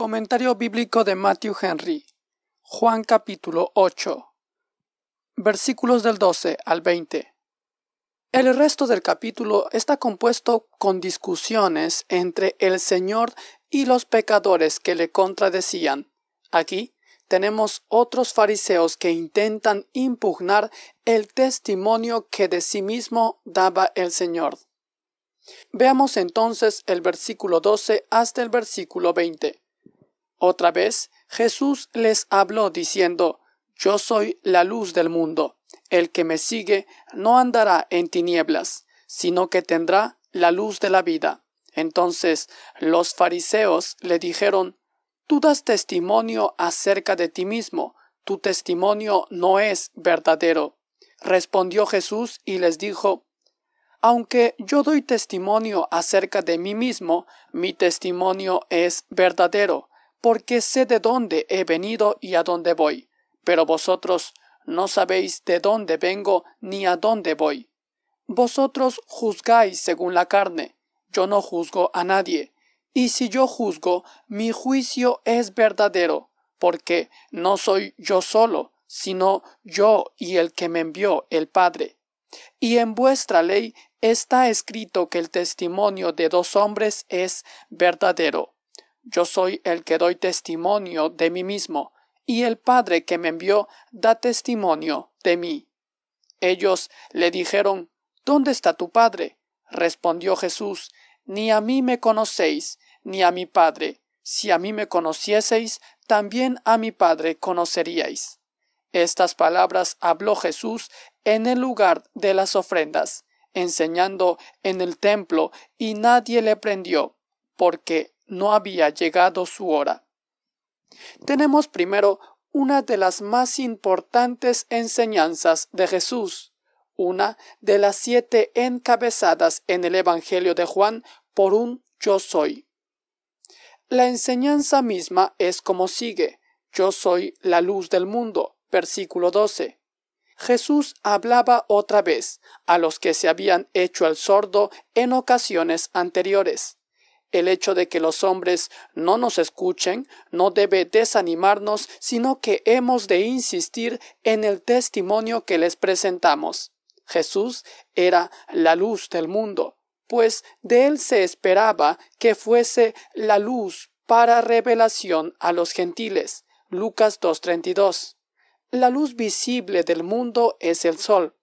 Comentario bíblico de Matthew Henry. Juan capítulo 8. Versículos del 12 al 20. El resto del capítulo está compuesto con discusiones entre el Señor y los pecadores que le contradecían. Aquí tenemos otros fariseos que intentan impugnar el testimonio que de sí mismo daba el Señor. Veamos entonces el versículo 12 hasta el versículo 20. Otra vez Jesús les habló diciendo, Yo soy la luz del mundo. El que me sigue no andará en tinieblas, sino que tendrá la luz de la vida. Entonces los fariseos le dijeron, Tú das testimonio acerca de ti mismo, tu testimonio no es verdadero. Respondió Jesús y les dijo, Aunque yo doy testimonio acerca de mí mismo, mi testimonio es verdadero, porque sé de dónde he venido y a dónde voy, pero vosotros no sabéis de dónde vengo ni a dónde voy. Vosotros juzgáis según la carne, yo no juzgo a nadie, y si yo juzgo, mi juicio es verdadero, porque no soy yo solo, sino yo y el que me envió el Padre. Y en vuestra ley está escrito que el testimonio de dos hombres es verdadero. Yo soy el que doy testimonio de mí mismo, y el Padre que me envió da testimonio de mí. Ellos le dijeron, ¿Dónde está tu Padre? Respondió Jesús, Ni a mí me conocéis, ni a mi Padre. Si a mí me conocieseis, también a mi Padre conoceríais. Estas palabras habló Jesús en el lugar de las ofrendas, enseñando en el templo, y nadie le prendió, porque no había llegado su hora. Tenemos primero una de las más importantes enseñanzas de Jesús, una de las siete encabezadas en el Evangelio de Juan por un yo soy. La enseñanza misma es como sigue, yo soy la luz del mundo, versículo 12. Jesús hablaba otra vez a los que se habían hecho el sordo en ocasiones anteriores. El hecho de que los hombres no nos escuchen no debe desanimarnos, sino que hemos de insistir en el testimonio que les presentamos. Jesús era la luz del mundo, pues de él se esperaba que fuese la luz para revelación a los gentiles. Lucas 2.32. La luz visible del mundo es el sol.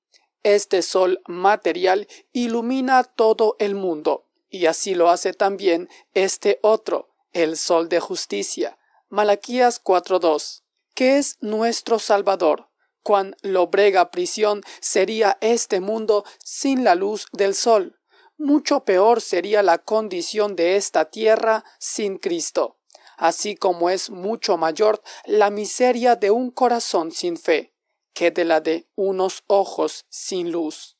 Este sol material ilumina todo el mundo y así lo hace también este otro, el Sol de Justicia. Malaquías 4.2, que es nuestro Salvador. Cuán lobrega prisión sería este mundo sin la luz del sol. Mucho peor sería la condición de esta tierra sin Cristo, así como es mucho mayor la miseria de un corazón sin fe que de la de unos ojos sin luz.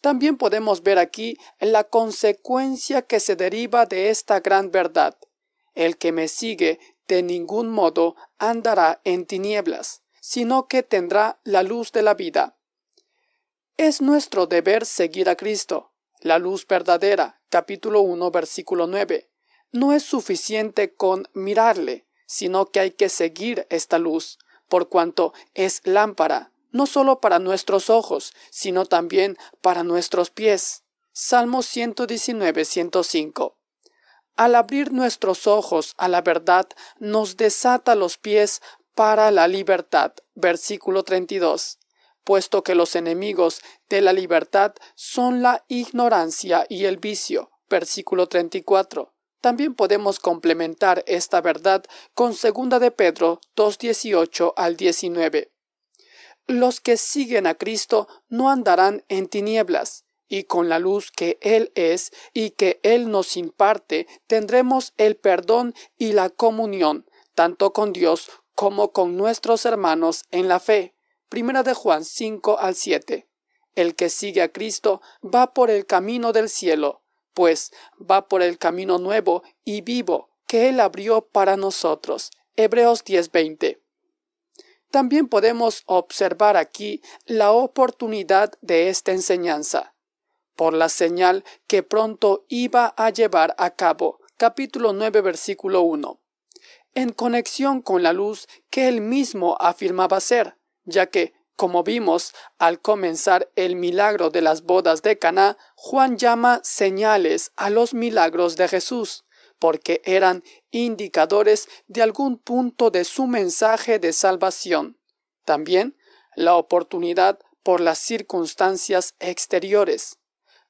También podemos ver aquí la consecuencia que se deriva de esta gran verdad. El que me sigue de ningún modo andará en tinieblas, sino que tendrá la luz de la vida. Es nuestro deber seguir a Cristo, la luz verdadera, capítulo 1, versículo 9. No es suficiente con mirarle, sino que hay que seguir esta luz, por cuanto es lámpara, no solo para nuestros ojos, sino también para nuestros pies. Salmo 119, 105. Al abrir nuestros ojos a la verdad, nos desata los pies para la libertad. Versículo 32. Puesto que los enemigos de la libertad son la ignorancia y el vicio. Versículo 34. También podemos complementar esta verdad con segunda de Pedro 2.18 al 19 los que siguen a Cristo no andarán en tinieblas, y con la luz que Él es y que Él nos imparte, tendremos el perdón y la comunión, tanto con Dios como con nuestros hermanos en la fe. Primera de Juan 5 al 7. El que sigue a Cristo va por el camino del cielo, pues va por el camino nuevo y vivo que Él abrió para nosotros. Hebreos 10:20. También podemos observar aquí la oportunidad de esta enseñanza, por la señal que pronto iba a llevar a cabo, capítulo 9, versículo 1, en conexión con la luz que él mismo afirmaba ser, ya que, como vimos al comenzar el milagro de las bodas de Caná, Juan llama señales a los milagros de Jesús porque eran indicadores de algún punto de su mensaje de salvación. También la oportunidad por las circunstancias exteriores,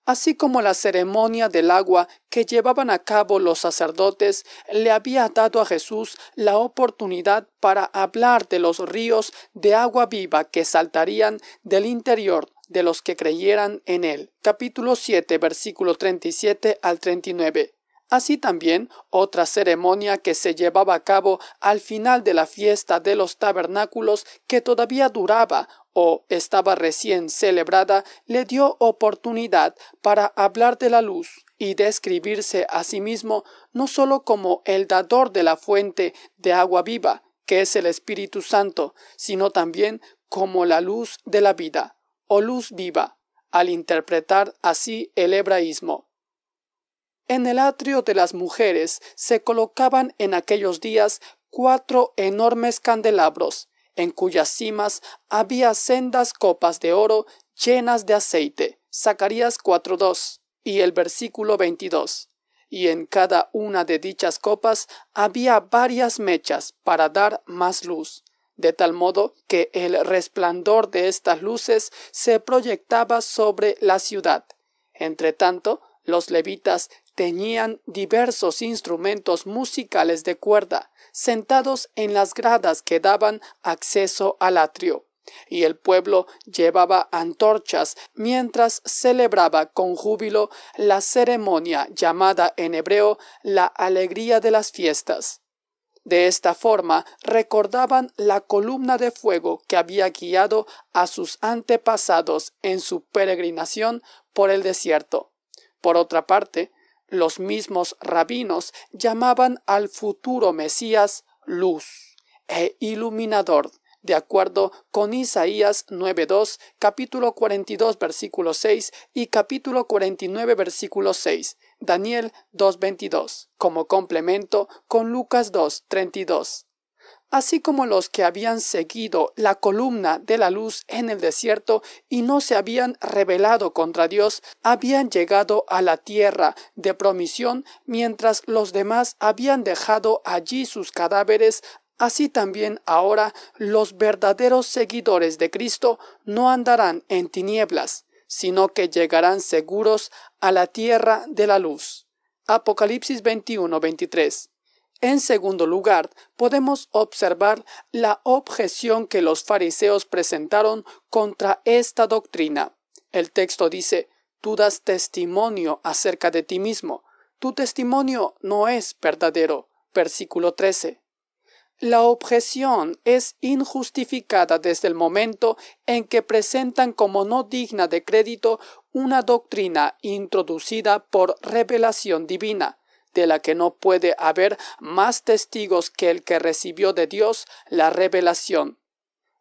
así como la ceremonia del agua que llevaban a cabo los sacerdotes, le había dado a Jesús la oportunidad para hablar de los ríos de agua viva que saltarían del interior de los que creyeran en él. Capítulo 7, versículo 37 al 39. Así también, otra ceremonia que se llevaba a cabo al final de la fiesta de los tabernáculos que todavía duraba o estaba recién celebrada, le dio oportunidad para hablar de la luz y describirse a sí mismo no sólo como el dador de la fuente de agua viva, que es el Espíritu Santo, sino también como la luz de la vida, o luz viva, al interpretar así el hebraísmo. En el atrio de las mujeres se colocaban en aquellos días cuatro enormes candelabros, en cuyas cimas había sendas copas de oro llenas de aceite. Zacarías 4.2 y el versículo 22. Y en cada una de dichas copas había varias mechas para dar más luz, de tal modo que el resplandor de estas luces se proyectaba sobre la ciudad. Entre tanto, los levitas tenían diversos instrumentos musicales de cuerda, sentados en las gradas que daban acceso al atrio, y el pueblo llevaba antorchas mientras celebraba con júbilo la ceremonia llamada en hebreo la alegría de las fiestas. De esta forma recordaban la columna de fuego que había guiado a sus antepasados en su peregrinación por el desierto. Por otra parte, los mismos rabinos llamaban al futuro Mesías luz e iluminador, de acuerdo con Isaías 9.2, capítulo 42, versículo 6 y capítulo 49, versículo 6, Daniel 2.22, como complemento con Lucas 2.32 así como los que habían seguido la columna de la luz en el desierto y no se habían rebelado contra Dios, habían llegado a la tierra de promisión, mientras los demás habían dejado allí sus cadáveres Así también ahora los verdaderos seguidores de Cristo no andarán en tinieblas, sino que llegarán seguros a la tierra de la luz. Apocalipsis 21 en segundo lugar, podemos observar la objeción que los fariseos presentaron contra esta doctrina. El texto dice, tú das testimonio acerca de ti mismo, tu testimonio no es verdadero. Versículo 13. La objeción es injustificada desde el momento en que presentan como no digna de crédito una doctrina introducida por revelación divina de la que no puede haber más testigos que el que recibió de Dios la revelación.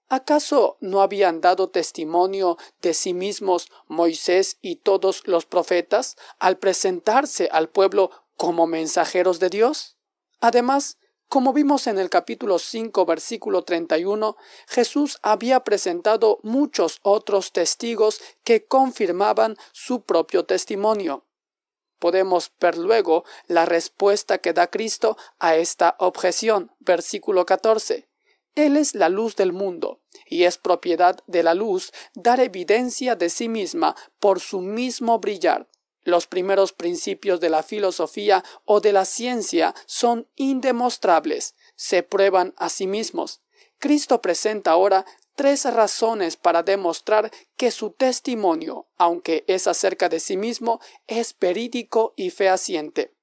¿Acaso no habían dado testimonio de sí mismos Moisés y todos los profetas al presentarse al pueblo como mensajeros de Dios? Además, como vimos en el capítulo 5, versículo 31, Jesús había presentado muchos otros testigos que confirmaban su propio testimonio. Podemos ver luego la respuesta que da Cristo a esta objeción. Versículo 14. Él es la luz del mundo, y es propiedad de la luz dar evidencia de sí misma por su mismo brillar. Los primeros principios de la filosofía o de la ciencia son indemostrables, se prueban a sí mismos. Cristo presenta ahora tres razones para demostrar que su testimonio, aunque es acerca de sí mismo, es verídico y fehaciente.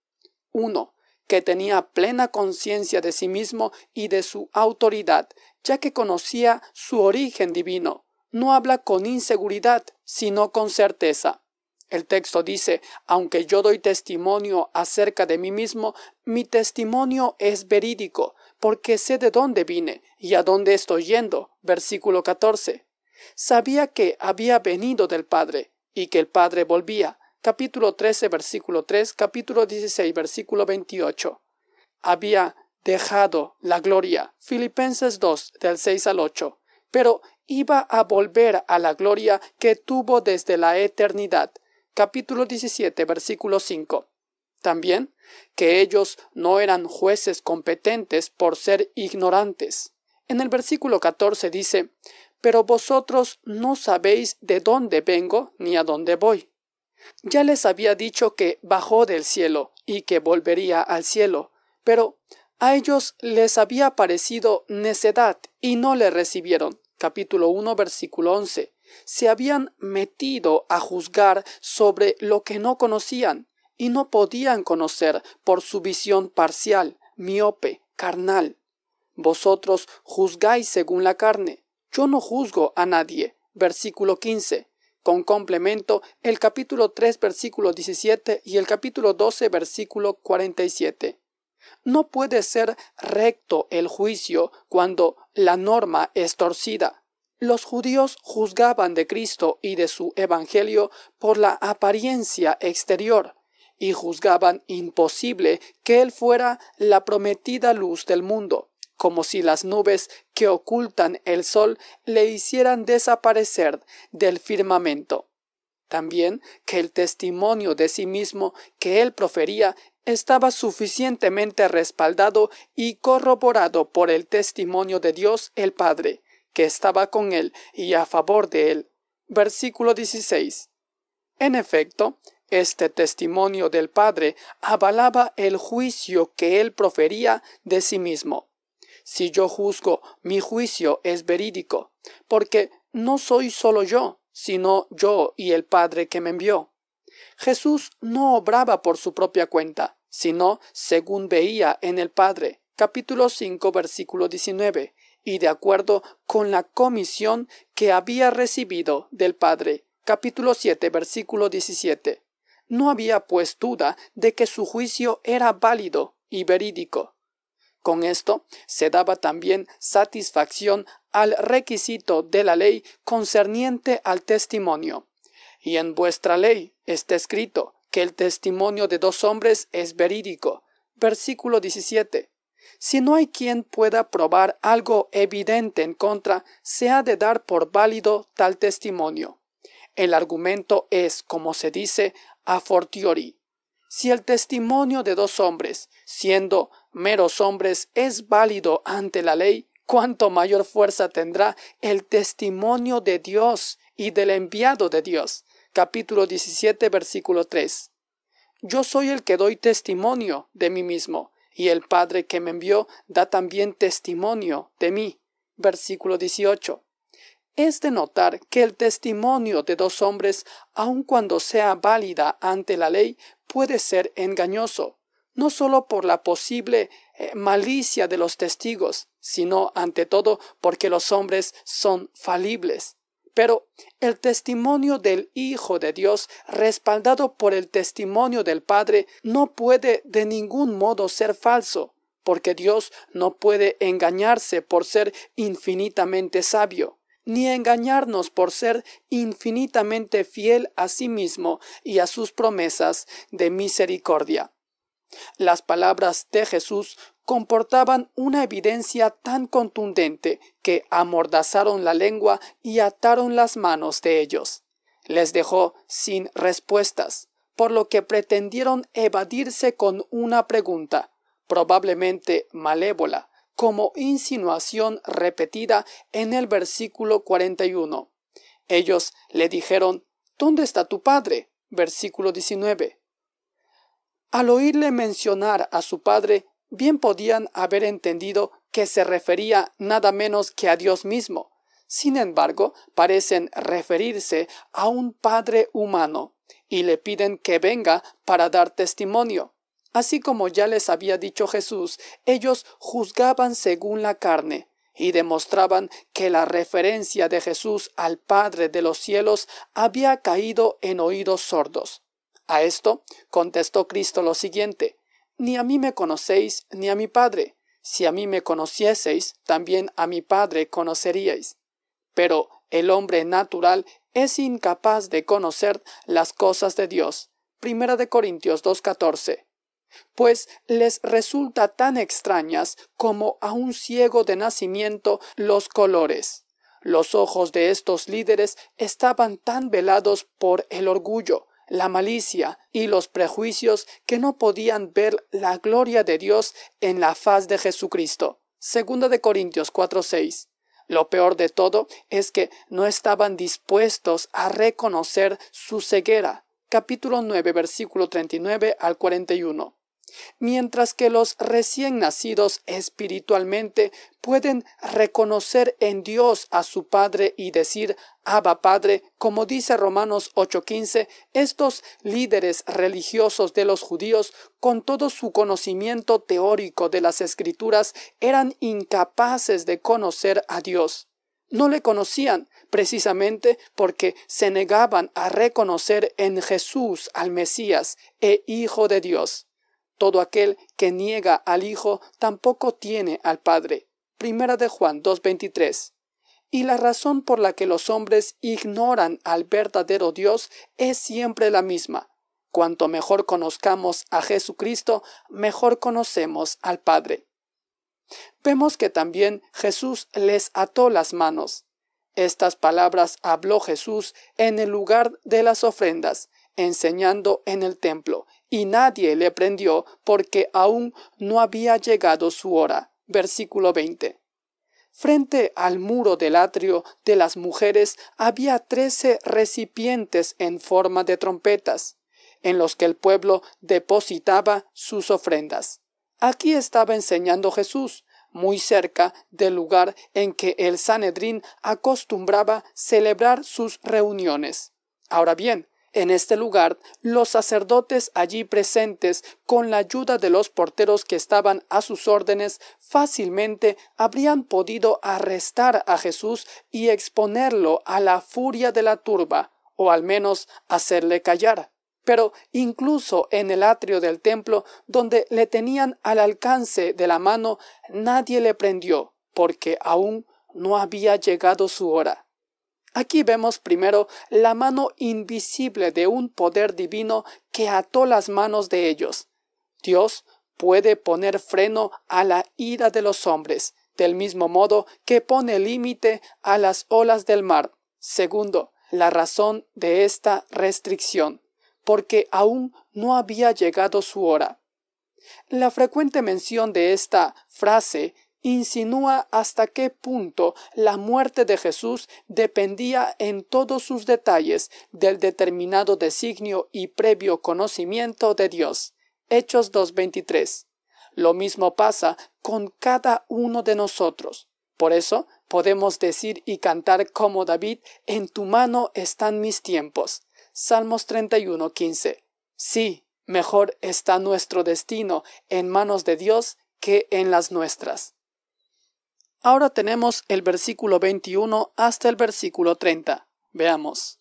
Uno, Que tenía plena conciencia de sí mismo y de su autoridad, ya que conocía su origen divino. No habla con inseguridad, sino con certeza. El texto dice, aunque yo doy testimonio acerca de mí mismo, mi testimonio es verídico, porque sé de dónde vine y a dónde estoy yendo. Versículo 14. Sabía que había venido del Padre y que el Padre volvía. Capítulo 13, versículo 3, capítulo 16, versículo 28. Había dejado la gloria. Filipenses 2, del 6 al 8. Pero iba a volver a la gloria que tuvo desde la eternidad. Capítulo 17, versículo 5 también que ellos no eran jueces competentes por ser ignorantes. En el versículo 14 dice, Pero vosotros no sabéis de dónde vengo ni a dónde voy. Ya les había dicho que bajó del cielo y que volvería al cielo, pero a ellos les había parecido necedad y no le recibieron. Capítulo 1, versículo 11. Se habían metido a juzgar sobre lo que no conocían y no podían conocer por su visión parcial, miope, carnal. Vosotros juzgáis según la carne. Yo no juzgo a nadie. Versículo 15. Con complemento, el capítulo 3, versículo 17 y el capítulo 12, versículo 47. No puede ser recto el juicio cuando la norma es torcida. Los judíos juzgaban de Cristo y de su Evangelio por la apariencia exterior, y juzgaban imposible que Él fuera la prometida luz del mundo, como si las nubes que ocultan el sol le hicieran desaparecer del firmamento. También que el testimonio de sí mismo que Él profería estaba suficientemente respaldado y corroborado por el testimonio de Dios el Padre, que estaba con él y a favor de él. Versículo 16. En efecto, este testimonio del Padre avalaba el juicio que él profería de sí mismo. Si yo juzgo, mi juicio es verídico, porque no soy solo yo, sino yo y el Padre que me envió. Jesús no obraba por su propia cuenta, sino según veía en el Padre. Capítulo 5, versículo 19, y de acuerdo con la comisión que había recibido del Padre. Capítulo 7, versículo 17. No había pues duda de que su juicio era válido y verídico. Con esto se daba también satisfacción al requisito de la ley concerniente al testimonio. Y en vuestra ley está escrito que el testimonio de dos hombres es verídico. Versículo 17. Si no hay quien pueda probar algo evidente en contra, se ha de dar por válido tal testimonio. El argumento es, como se dice, a fortiori. Si el testimonio de dos hombres, siendo meros hombres, es válido ante la ley, cuánto mayor fuerza tendrá el testimonio de Dios y del enviado de Dios. Capítulo 17, versículo 3. Yo soy el que doy testimonio de mí mismo, y el Padre que me envió da también testimonio de mí. Versículo 18. Es de notar que el testimonio de dos hombres, aun cuando sea válida ante la ley, puede ser engañoso, no sólo por la posible eh, malicia de los testigos, sino ante todo porque los hombres son falibles. Pero el testimonio del Hijo de Dios, respaldado por el testimonio del Padre, no puede de ningún modo ser falso, porque Dios no puede engañarse por ser infinitamente sabio ni engañarnos por ser infinitamente fiel a sí mismo y a sus promesas de misericordia. Las palabras de Jesús comportaban una evidencia tan contundente que amordazaron la lengua y ataron las manos de ellos. Les dejó sin respuestas, por lo que pretendieron evadirse con una pregunta, probablemente malévola, como insinuación repetida en el versículo 41. Ellos le dijeron, ¿Dónde está tu padre? Versículo 19. Al oírle mencionar a su padre, bien podían haber entendido que se refería nada menos que a Dios mismo. Sin embargo, parecen referirse a un Padre humano y le piden que venga para dar testimonio. Así como ya les había dicho Jesús, ellos juzgaban según la carne y demostraban que la referencia de Jesús al Padre de los cielos había caído en oídos sordos. A esto contestó Cristo lo siguiente, Ni a mí me conocéis, ni a mi Padre. Si a mí me conocieseis, también a mi Padre conoceríais. Pero el hombre natural es incapaz de conocer las cosas de Dios. Primera de Corintios 2.14 pues les resulta tan extrañas como a un ciego de nacimiento los colores. Los ojos de estos líderes estaban tan velados por el orgullo, la malicia y los prejuicios que no podían ver la gloria de Dios en la faz de Jesucristo. Segunda de Corintios 4:6. Lo peor de todo es que no estaban dispuestos a reconocer su ceguera capítulo 9, versículo 39 al 41. Mientras que los recién nacidos espiritualmente pueden reconocer en Dios a su Padre y decir Abba Padre, como dice Romanos 8:15, estos líderes religiosos de los judíos, con todo su conocimiento teórico de las escrituras, eran incapaces de conocer a Dios. No le conocían, precisamente porque se negaban a reconocer en Jesús al Mesías e Hijo de Dios. Todo aquel que niega al Hijo tampoco tiene al Padre. Primera de Juan 2.23. Y la razón por la que los hombres ignoran al verdadero Dios es siempre la misma. Cuanto mejor conozcamos a Jesucristo, mejor conocemos al Padre. Vemos que también Jesús les ató las manos. Estas palabras habló Jesús en el lugar de las ofrendas, enseñando en el templo, y nadie le prendió porque aún no había llegado su hora. Versículo 20. Frente al muro del atrio de las mujeres había trece recipientes en forma de trompetas, en los que el pueblo depositaba sus ofrendas. Aquí estaba enseñando Jesús, muy cerca del lugar en que el Sanedrín acostumbraba celebrar sus reuniones. Ahora bien, en este lugar, los sacerdotes allí presentes, con la ayuda de los porteros que estaban a sus órdenes, fácilmente habrían podido arrestar a Jesús y exponerlo a la furia de la turba, o al menos hacerle callar pero incluso en el atrio del templo, donde le tenían al alcance de la mano, nadie le prendió, porque aún no había llegado su hora. Aquí vemos primero la mano invisible de un poder divino que ató las manos de ellos. Dios puede poner freno a la ira de los hombres, del mismo modo que pone límite a las olas del mar. Segundo, la razón de esta restricción porque aún no había llegado su hora. La frecuente mención de esta frase insinúa hasta qué punto la muerte de Jesús dependía en todos sus detalles del determinado designio y previo conocimiento de Dios. Hechos 2.23. Lo mismo pasa con cada uno de nosotros. Por eso podemos decir y cantar como David, en tu mano están mis tiempos. Salmos 31.15. Sí, mejor está nuestro destino en manos de Dios que en las nuestras. Ahora tenemos el versículo 21 hasta el versículo 30. Veamos.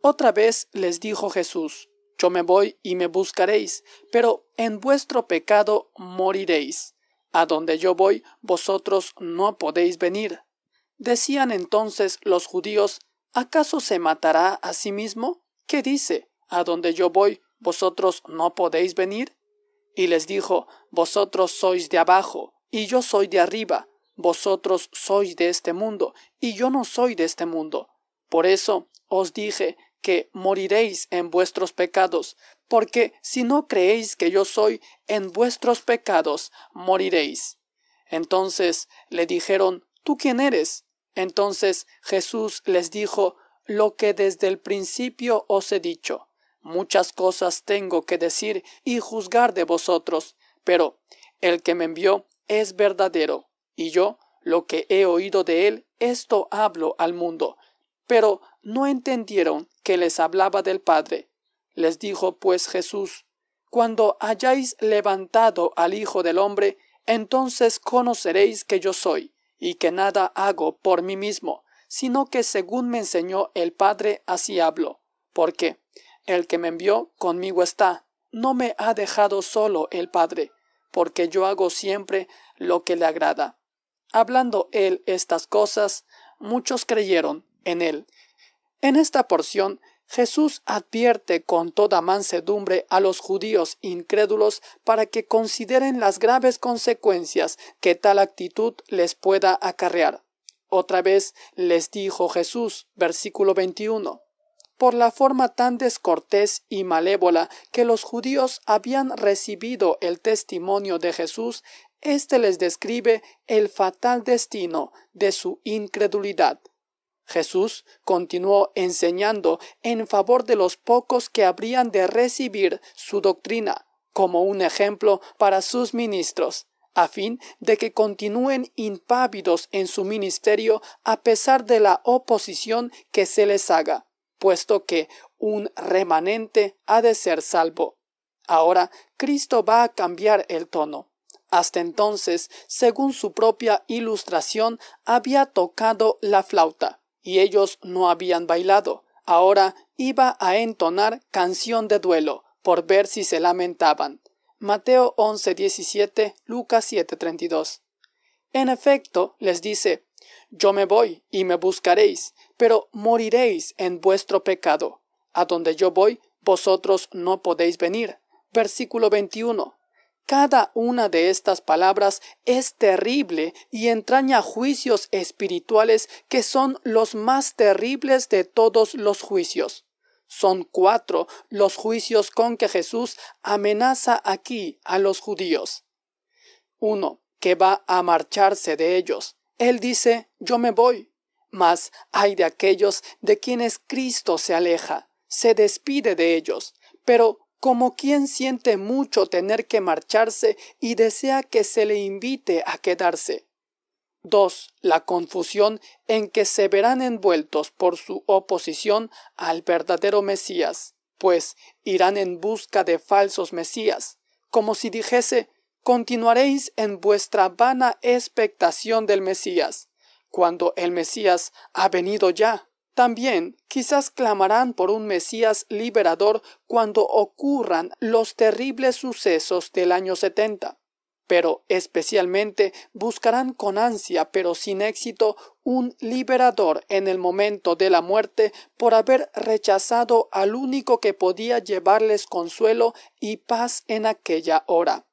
Otra vez les dijo Jesús, Yo me voy y me buscaréis, pero en vuestro pecado moriréis. A donde yo voy, vosotros no podéis venir. Decían entonces los judíos, ¿acaso se matará a sí mismo? ¿Qué dice? ¿A donde yo voy, vosotros no podéis venir? Y les dijo, Vosotros sois de abajo, y yo soy de arriba, vosotros sois de este mundo, y yo no soy de este mundo. Por eso os dije que moriréis en vuestros pecados, porque si no creéis que yo soy, en vuestros pecados moriréis. Entonces le dijeron, ¿Tú quién eres? Entonces Jesús les dijo, lo que desde el principio os he dicho. Muchas cosas tengo que decir y juzgar de vosotros, pero el que me envió es verdadero, y yo lo que he oído de él, esto hablo al mundo. Pero no entendieron que les hablaba del Padre. Les dijo pues Jesús, Cuando hayáis levantado al Hijo del hombre, entonces conoceréis que yo soy, y que nada hago por mí mismo, sino que según me enseñó el Padre, así hablo, porque el que me envió conmigo está, no me ha dejado solo el Padre, porque yo hago siempre lo que le agrada. Hablando él estas cosas, muchos creyeron en él. En esta porción, Jesús advierte con toda mansedumbre a los judíos incrédulos para que consideren las graves consecuencias que tal actitud les pueda acarrear. Otra vez les dijo Jesús, versículo 21, por la forma tan descortés y malévola que los judíos habían recibido el testimonio de Jesús, éste les describe el fatal destino de su incredulidad. Jesús continuó enseñando en favor de los pocos que habrían de recibir su doctrina, como un ejemplo para sus ministros a fin de que continúen impávidos en su ministerio a pesar de la oposición que se les haga, puesto que un remanente ha de ser salvo. Ahora Cristo va a cambiar el tono. Hasta entonces, según su propia ilustración, había tocado la flauta, y ellos no habían bailado. Ahora iba a entonar canción de duelo, por ver si se lamentaban. Mateo 11:17, Lucas 7:32. En efecto, les dice, Yo me voy y me buscaréis, pero moriréis en vuestro pecado. A donde yo voy, vosotros no podéis venir. Versículo 21. Cada una de estas palabras es terrible y entraña juicios espirituales que son los más terribles de todos los juicios. Son cuatro los juicios con que Jesús amenaza aquí a los judíos. Uno, que va a marcharse de ellos. Él dice, yo me voy. Mas hay de aquellos de quienes Cristo se aleja, se despide de ellos. Pero como quien siente mucho tener que marcharse y desea que se le invite a quedarse. 2. La confusión en que se verán envueltos por su oposición al verdadero Mesías, pues irán en busca de falsos Mesías, como si dijese, continuaréis en vuestra vana expectación del Mesías, cuando el Mesías ha venido ya. También quizás clamarán por un Mesías liberador cuando ocurran los terribles sucesos del año setenta pero especialmente buscarán con ansia, pero sin éxito, un liberador en el momento de la muerte por haber rechazado al único que podía llevarles consuelo y paz en aquella hora.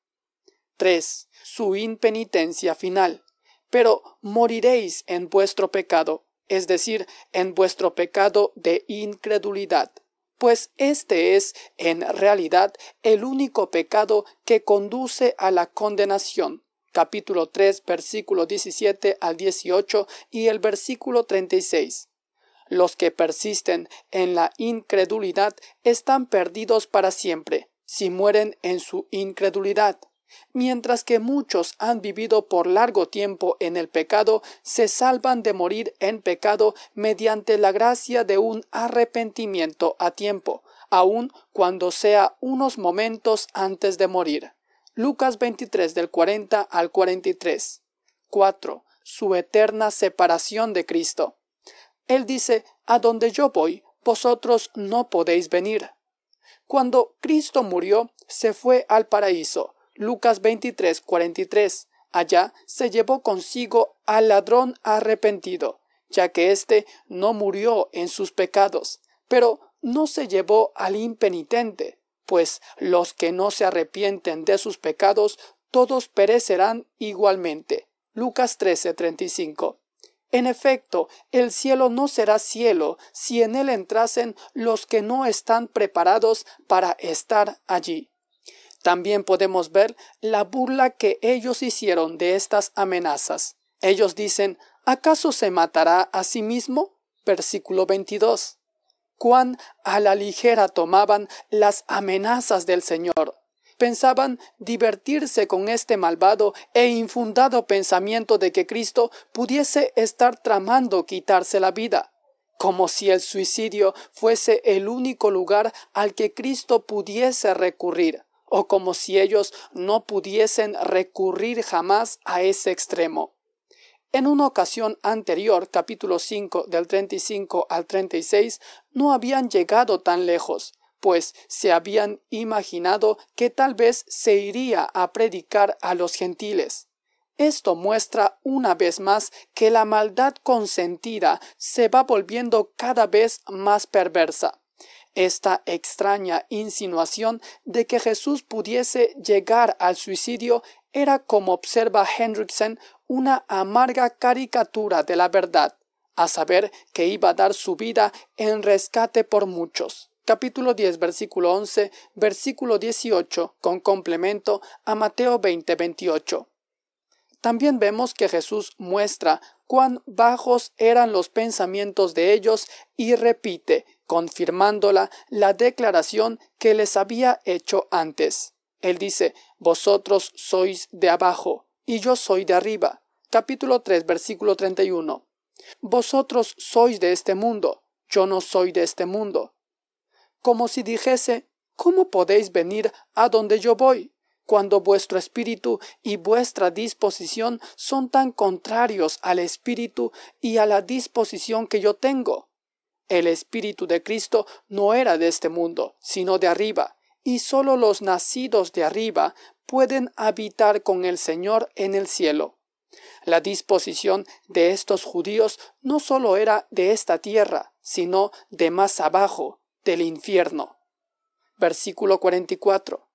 3. Su impenitencia final. Pero moriréis en vuestro pecado, es decir, en vuestro pecado de incredulidad pues este es en realidad el único pecado que conduce a la condenación. Capítulo 3, versículo 17 al 18 y el versículo 36. Los que persisten en la incredulidad están perdidos para siempre, si mueren en su incredulidad. Mientras que muchos han vivido por largo tiempo en el pecado, se salvan de morir en pecado mediante la gracia de un arrepentimiento a tiempo, aun cuando sea unos momentos antes de morir. Lucas 23 del 40 al 43. 4. Su eterna separación de Cristo. Él dice, A donde yo voy, vosotros no podéis venir. Cuando Cristo murió, se fue al paraíso, Lucas 23, 43. Allá se llevó consigo al ladrón arrepentido, ya que éste no murió en sus pecados, pero no se llevó al impenitente, pues los que no se arrepienten de sus pecados, todos perecerán igualmente. Lucas 13, En efecto, el cielo no será cielo si en él entrasen los que no están preparados para estar allí. También podemos ver la burla que ellos hicieron de estas amenazas. Ellos dicen, ¿acaso se matará a sí mismo? Versículo 22. Cuán a la ligera tomaban las amenazas del Señor. Pensaban divertirse con este malvado e infundado pensamiento de que Cristo pudiese estar tramando quitarse la vida como si el suicidio fuese el único lugar al que Cristo pudiese recurrir o como si ellos no pudiesen recurrir jamás a ese extremo. En una ocasión anterior, capítulo 5 del 35 al 36, no habían llegado tan lejos, pues se habían imaginado que tal vez se iría a predicar a los gentiles. Esto muestra una vez más que la maldad consentida se va volviendo cada vez más perversa. Esta extraña insinuación de que Jesús pudiese llegar al suicidio era, como observa Hendrickson, una amarga caricatura de la verdad, a saber que iba a dar su vida en rescate por muchos. Capítulo 10, versículo 11, versículo 18, con complemento a Mateo 20, 28. También vemos que Jesús muestra cuán bajos eran los pensamientos de ellos y repite, confirmándola la declaración que les había hecho antes. Él dice, Vosotros sois de abajo, y yo soy de arriba. Capítulo 3, versículo 31. Vosotros sois de este mundo, yo no soy de este mundo. Como si dijese, ¿cómo podéis venir a donde yo voy? cuando vuestro espíritu y vuestra disposición son tan contrarios al espíritu y a la disposición que yo tengo. El Espíritu de Cristo no era de este mundo, sino de arriba, y sólo los nacidos de arriba pueden habitar con el Señor en el cielo. La disposición de estos judíos no sólo era de esta tierra, sino de más abajo, del infierno. Versículo 44.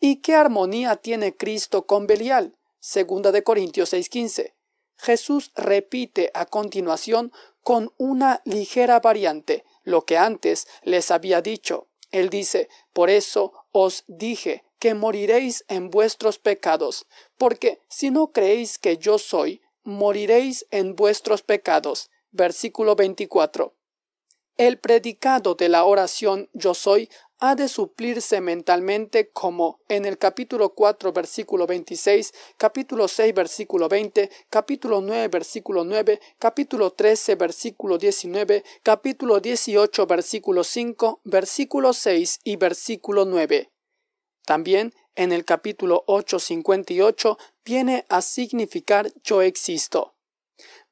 ¿Y qué armonía tiene Cristo con Belial? Segunda de Corintios 6:15. Jesús repite a continuación con una ligera variante lo que antes les había dicho. Él dice, por eso os dije que moriréis en vuestros pecados, porque si no creéis que yo soy, moriréis en vuestros pecados. Versículo 24. El predicado de la oración yo soy ha de suplirse mentalmente como en el capítulo 4 versículo 26, capítulo 6 versículo 20, capítulo 9 versículo 9, capítulo 13 versículo 19, capítulo 18 versículo 5, versículo 6 y versículo 9. También en el capítulo 8, 58, viene a significar yo existo.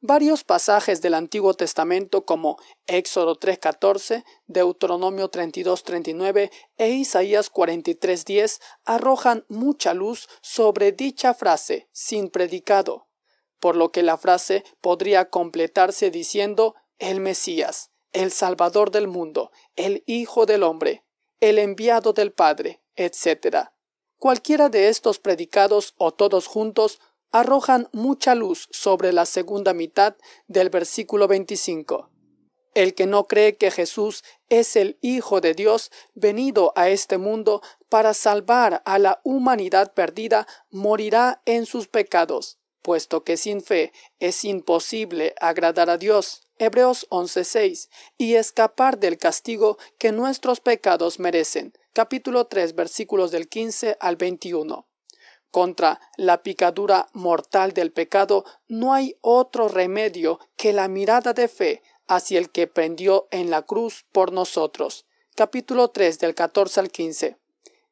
Varios pasajes del Antiguo Testamento como Éxodo 3.14, Deuteronomio 32.39 e Isaías 43.10 arrojan mucha luz sobre dicha frase sin predicado, por lo que la frase podría completarse diciendo el Mesías, el Salvador del mundo, el Hijo del Hombre, el enviado del Padre, etc. Cualquiera de estos predicados o todos juntos arrojan mucha luz sobre la segunda mitad del versículo 25. El que no cree que Jesús es el Hijo de Dios venido a este mundo para salvar a la humanidad perdida, morirá en sus pecados, puesto que sin fe es imposible agradar a Dios. Hebreos 11:6, y escapar del castigo que nuestros pecados merecen. Capítulo 3 versículos del 15 al 21 contra la picadura mortal del pecado, no hay otro remedio que la mirada de fe hacia el que prendió en la cruz por nosotros. Capítulo 3 del 14 al 15.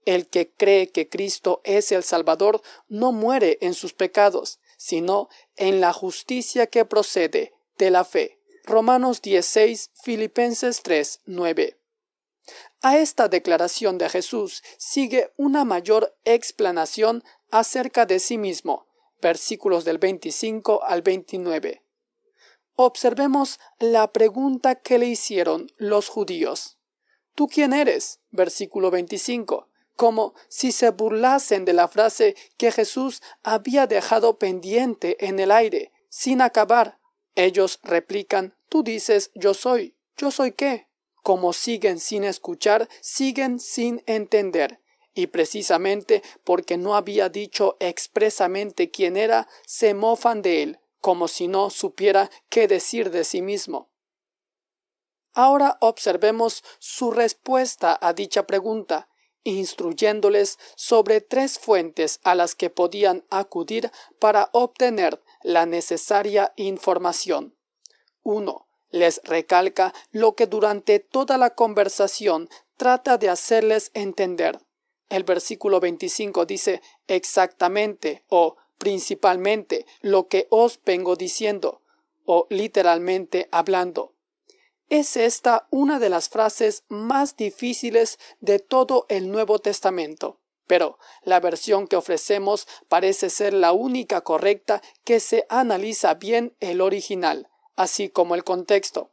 El que cree que Cristo es el Salvador no muere en sus pecados, sino en la justicia que procede de la fe. Romanos 16, Filipenses 3, 9. A esta declaración de Jesús sigue una mayor explanación acerca de sí mismo, versículos del 25 al 29. Observemos la pregunta que le hicieron los judíos. ¿Tú quién eres? versículo 25, como si se burlasen de la frase que Jesús había dejado pendiente en el aire, sin acabar. Ellos replican, tú dices yo soy, yo soy qué. Como siguen sin escuchar, siguen sin entender y precisamente porque no había dicho expresamente quién era, se mofan de él, como si no supiera qué decir de sí mismo. Ahora observemos su respuesta a dicha pregunta, instruyéndoles sobre tres fuentes a las que podían acudir para obtener la necesaria información. 1. Les recalca lo que durante toda la conversación trata de hacerles entender. El versículo 25 dice exactamente o principalmente lo que os vengo diciendo o literalmente hablando. Es esta una de las frases más difíciles de todo el Nuevo Testamento, pero la versión que ofrecemos parece ser la única correcta que se analiza bien el original, así como el contexto.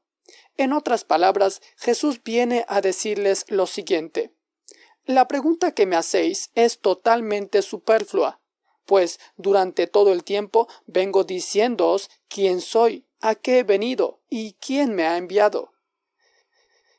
En otras palabras, Jesús viene a decirles lo siguiente. La pregunta que me hacéis es totalmente superflua, pues durante todo el tiempo vengo diciéndoos quién soy, a qué he venido y quién me ha enviado.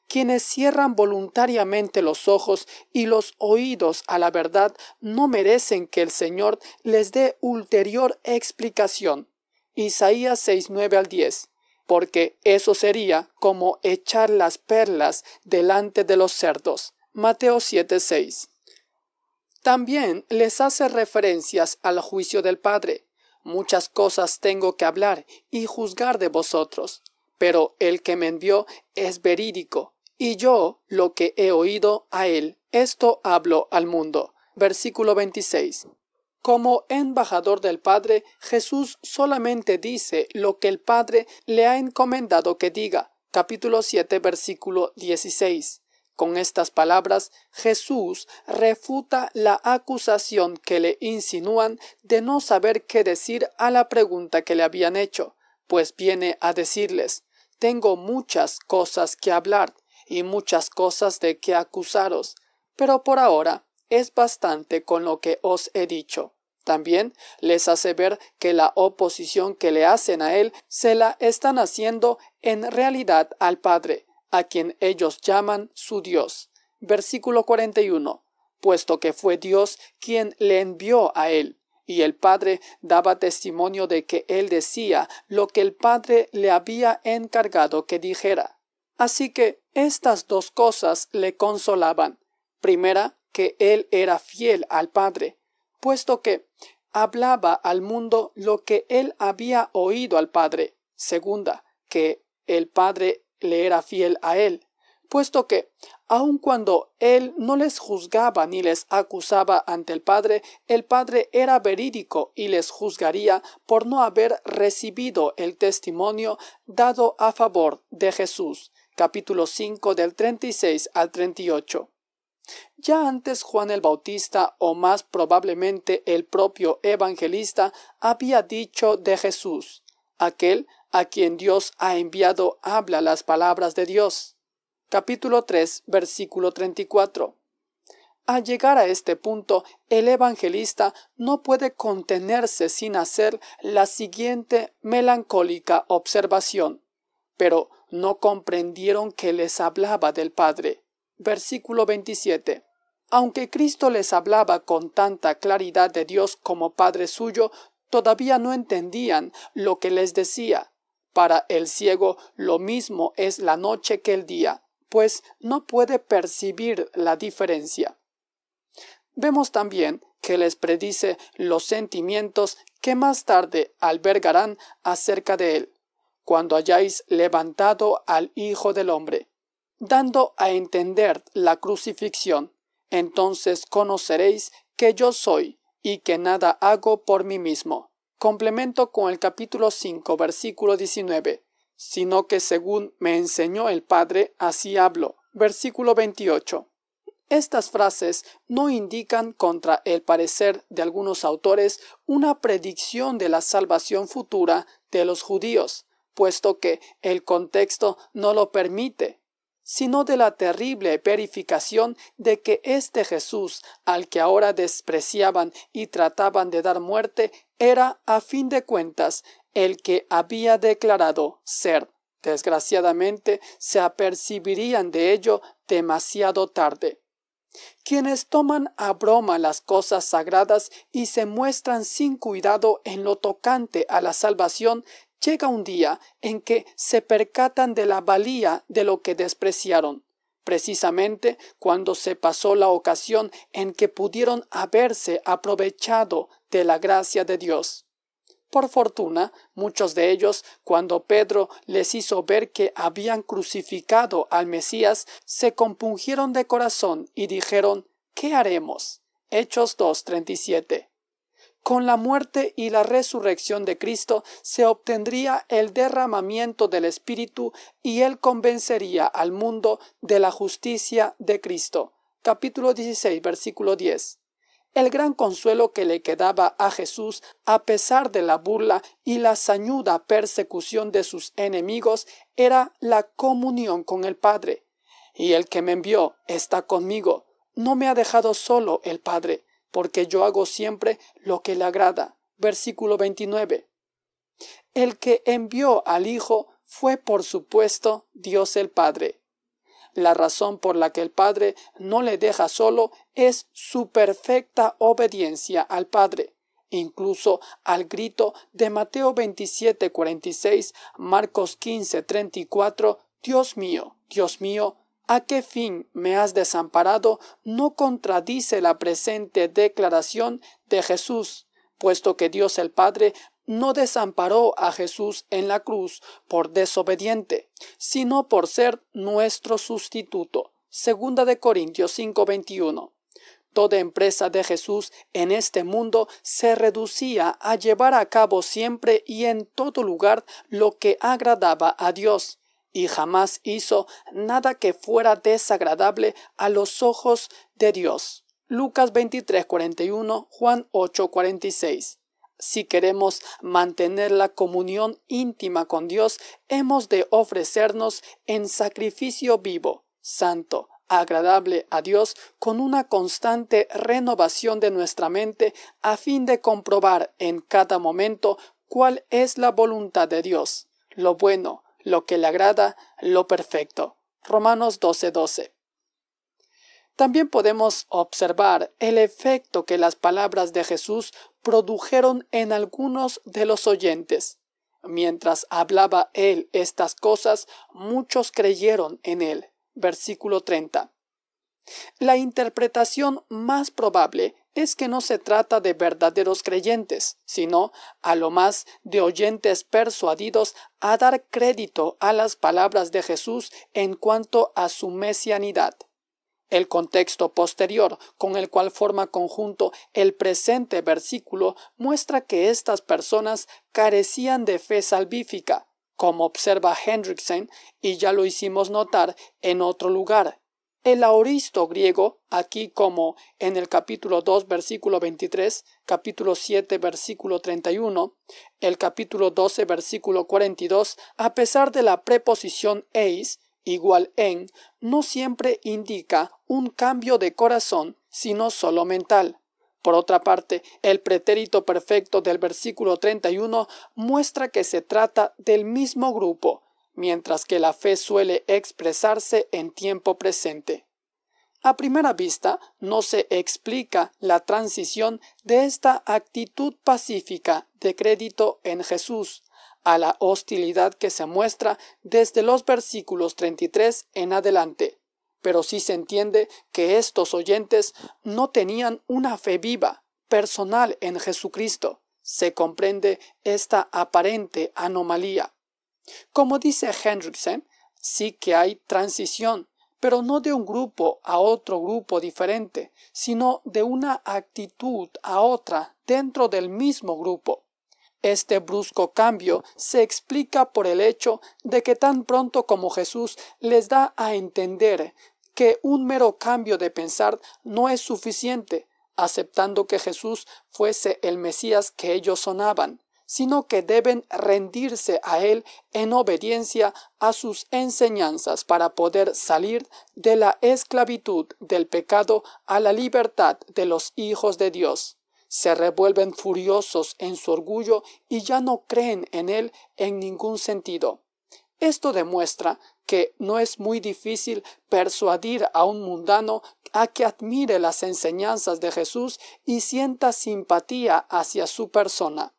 Quienes cierran voluntariamente los ojos y los oídos a la verdad no merecen que el Señor les dé ulterior explicación. Isaías 9 al 10 porque eso sería como echar las perlas delante de los cerdos. Mateo 7:6. También les hace referencias al juicio del Padre. Muchas cosas tengo que hablar y juzgar de vosotros, pero el que me envió es verídico, y yo lo que he oído a él, esto hablo al mundo. Versículo 26. Como embajador del Padre, Jesús solamente dice lo que el Padre le ha encomendado que diga. Capítulo 7, versículo 16. Con estas palabras, Jesús refuta la acusación que le insinúan de no saber qué decir a la pregunta que le habían hecho, pues viene a decirles Tengo muchas cosas que hablar y muchas cosas de que acusaros, pero por ahora es bastante con lo que os he dicho. También les hace ver que la oposición que le hacen a él se la están haciendo en realidad al Padre, a quien ellos llaman su Dios. Versículo 41. Puesto que fue Dios quien le envió a él, y el Padre daba testimonio de que él decía lo que el Padre le había encargado que dijera. Así que estas dos cosas le consolaban. Primera, que él era fiel al Padre, puesto que hablaba al mundo lo que él había oído al Padre. Segunda, que el Padre le era fiel a él, puesto que, aun cuando él no les juzgaba ni les acusaba ante el Padre, el Padre era verídico y les juzgaría por no haber recibido el testimonio dado a favor de Jesús. Capítulo 5 del 36 al 38. Ya antes Juan el Bautista, o más probablemente el propio evangelista, había dicho de Jesús, aquel a quien Dios ha enviado habla las palabras de Dios. Capítulo 3, versículo 34. Al llegar a este punto, el evangelista no puede contenerse sin hacer la siguiente melancólica observación. Pero no comprendieron que les hablaba del Padre. Versículo 27. Aunque Cristo les hablaba con tanta claridad de Dios como Padre suyo, todavía no entendían lo que les decía. Para el ciego lo mismo es la noche que el día, pues no puede percibir la diferencia. Vemos también que les predice los sentimientos que más tarde albergarán acerca de él, cuando hayáis levantado al Hijo del Hombre, dando a entender la crucifixión. Entonces conoceréis que yo soy y que nada hago por mí mismo complemento con el capítulo 5, versículo 19, sino que según me enseñó el Padre, así hablo. Versículo 28. Estas frases no indican, contra el parecer de algunos autores, una predicción de la salvación futura de los judíos, puesto que el contexto no lo permite sino de la terrible verificación de que este Jesús, al que ahora despreciaban y trataban de dar muerte, era, a fin de cuentas, el que había declarado ser. Desgraciadamente, se apercibirían de ello demasiado tarde. Quienes toman a broma las cosas sagradas y se muestran sin cuidado en lo tocante a la salvación llega un día en que se percatan de la valía de lo que despreciaron, precisamente cuando se pasó la ocasión en que pudieron haberse aprovechado de la gracia de Dios. Por fortuna, muchos de ellos, cuando Pedro les hizo ver que habían crucificado al Mesías, se compungieron de corazón y dijeron, ¿qué haremos? Hechos 2.37. Con la muerte y la resurrección de Cristo se obtendría el derramamiento del Espíritu y Él convencería al mundo de la justicia de Cristo. Capítulo 16, versículo 10. El gran consuelo que le quedaba a Jesús, a pesar de la burla y la sañuda persecución de sus enemigos, era la comunión con el Padre. Y el que me envió está conmigo. No me ha dejado solo el Padre, porque yo hago siempre lo que le agrada. Versículo 29. El que envió al Hijo fue, por supuesto, Dios el Padre. La razón por la que el Padre no le deja solo es su perfecta obediencia al Padre. Incluso al grito de Mateo 27, 46, Marcos 15, 34, Dios mío, Dios mío, ¿A qué fin me has desamparado? no contradice la presente declaración de Jesús, puesto que Dios el Padre no desamparó a Jesús en la cruz por desobediente, sino por ser nuestro sustituto. Segunda de Corintios 5:21. Toda empresa de Jesús en este mundo se reducía a llevar a cabo siempre y en todo lugar lo que agradaba a Dios y jamás hizo nada que fuera desagradable a los ojos de Dios. Lucas 23:41, Juan 8:46. Si queremos mantener la comunión íntima con Dios, hemos de ofrecernos en sacrificio vivo, santo, agradable a Dios, con una constante renovación de nuestra mente a fin de comprobar en cada momento cuál es la voluntad de Dios, lo bueno, lo que le agrada, lo perfecto. Romanos 12:12. También podemos observar el efecto que las palabras de Jesús produjeron en algunos de los oyentes. Mientras hablaba él estas cosas, muchos creyeron en él. Versículo 30. La interpretación más probable es que no se trata de verdaderos creyentes, sino a lo más de oyentes persuadidos a dar crédito a las palabras de Jesús en cuanto a su mesianidad. El contexto posterior con el cual forma conjunto el presente versículo muestra que estas personas carecían de fe salvífica, como observa Hendrickson, y ya lo hicimos notar en otro lugar, el auristo griego, aquí como en el capítulo 2, versículo 23, capítulo 7, versículo 31, el capítulo 12, versículo 42, a pesar de la preposición eis, igual en, no siempre indica un cambio de corazón, sino solo mental. Por otra parte, el pretérito perfecto del versículo 31 muestra que se trata del mismo grupo, mientras que la fe suele expresarse en tiempo presente. A primera vista, no se explica la transición de esta actitud pacífica de crédito en Jesús a la hostilidad que se muestra desde los versículos 33 en adelante. Pero sí se entiende que estos oyentes no tenían una fe viva, personal en Jesucristo. Se comprende esta aparente anomalía. Como dice Hendriksen, sí que hay transición, pero no de un grupo a otro grupo diferente, sino de una actitud a otra dentro del mismo grupo. Este brusco cambio se explica por el hecho de que tan pronto como Jesús les da a entender que un mero cambio de pensar no es suficiente, aceptando que Jesús fuese el Mesías que ellos sonaban sino que deben rendirse a Él en obediencia a sus enseñanzas para poder salir de la esclavitud del pecado a la libertad de los hijos de Dios. Se revuelven furiosos en su orgullo y ya no creen en Él en ningún sentido. Esto demuestra que no es muy difícil persuadir a un mundano a que admire las enseñanzas de Jesús y sienta simpatía hacia su persona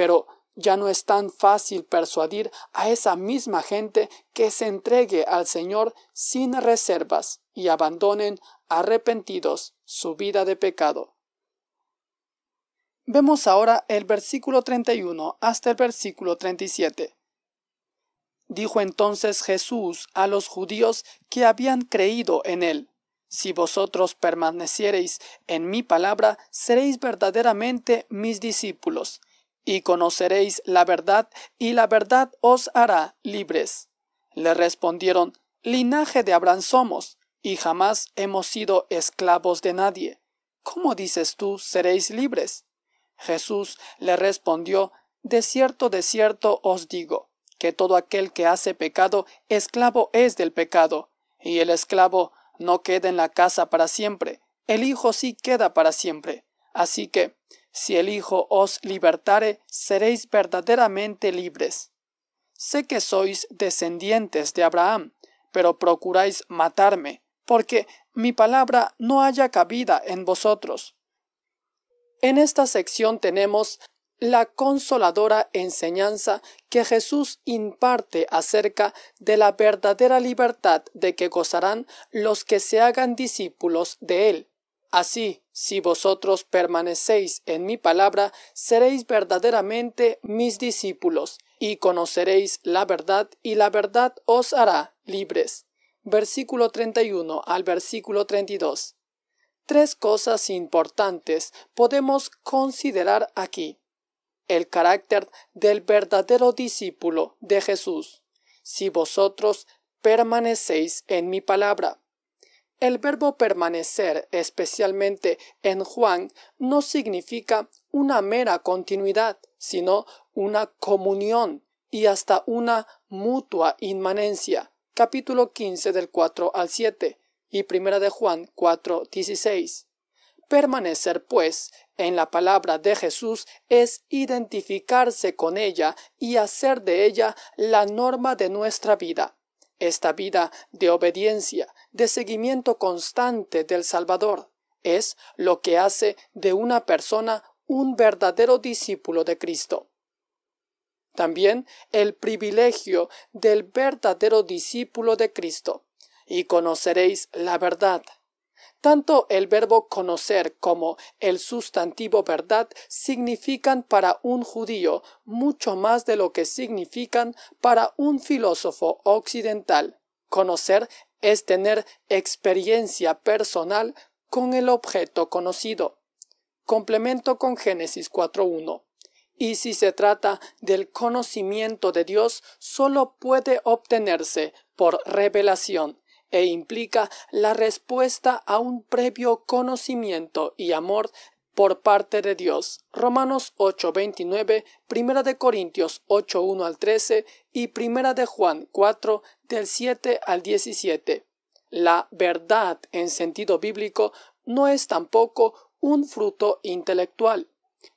pero ya no es tan fácil persuadir a esa misma gente que se entregue al Señor sin reservas y abandonen arrepentidos su vida de pecado. Vemos ahora el versículo 31 hasta el versículo 37. Dijo entonces Jesús a los judíos que habían creído en él. Si vosotros permaneciereis en mi palabra, seréis verdaderamente mis discípulos y conoceréis la verdad, y la verdad os hará libres. Le respondieron, Linaje de Abraham somos, y jamás hemos sido esclavos de nadie. ¿Cómo dices tú seréis libres? Jesús le respondió, De cierto, de cierto os digo, que todo aquel que hace pecado, esclavo es del pecado, y el esclavo no queda en la casa para siempre, el Hijo sí queda para siempre. Así que, si el Hijo os libertare, seréis verdaderamente libres. Sé que sois descendientes de Abraham, pero procuráis matarme, porque mi palabra no haya cabida en vosotros. En esta sección tenemos la consoladora enseñanza que Jesús imparte acerca de la verdadera libertad de que gozarán los que se hagan discípulos de Él. Así, si vosotros permanecéis en mi palabra, seréis verdaderamente mis discípulos, y conoceréis la verdad, y la verdad os hará libres. Versículo 31 al versículo 32. Tres cosas importantes podemos considerar aquí. El carácter del verdadero discípulo de Jesús. Si vosotros permanecéis en mi palabra. El verbo permanecer, especialmente en Juan, no significa una mera continuidad, sino una comunión y hasta una mutua inmanencia. Capítulo 15 del 4 al 7 y Primera de Juan 4, Permanecer, pues, en la palabra de Jesús es identificarse con ella y hacer de ella la norma de nuestra vida. Esta vida de obediencia, de seguimiento constante del Salvador. Es lo que hace de una persona un verdadero discípulo de Cristo. También el privilegio del verdadero discípulo de Cristo. Y conoceréis la verdad. Tanto el verbo conocer como el sustantivo verdad significan para un judío mucho más de lo que significan para un filósofo occidental. Conocer es tener experiencia personal con el objeto conocido. Complemento con Génesis 4.1. Y si se trata del conocimiento de Dios, solo puede obtenerse por revelación e implica la respuesta a un previo conocimiento y amor por parte de Dios. Romanos 8:29, Primera de Corintios 8:1 al 13 y Primera de Juan 4 del 7 al 17. La verdad en sentido bíblico no es tampoco un fruto intelectual.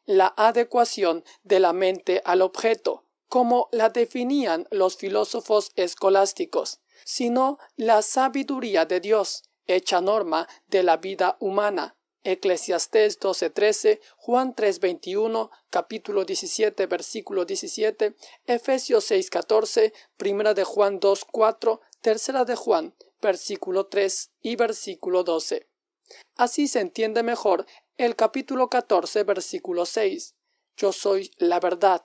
La adecuación de la mente al objeto, como la definían los filósofos escolásticos, sino la sabiduría de Dios, hecha norma de la vida humana Eclesiastés 12:13, Juan 3:21, capítulo 17, versículo 17, Efesios 6:14, Primera de Juan 2:4, Tercera de Juan, versículo 3 y versículo 12. Así se entiende mejor el capítulo 14, versículo 6. Yo soy la verdad,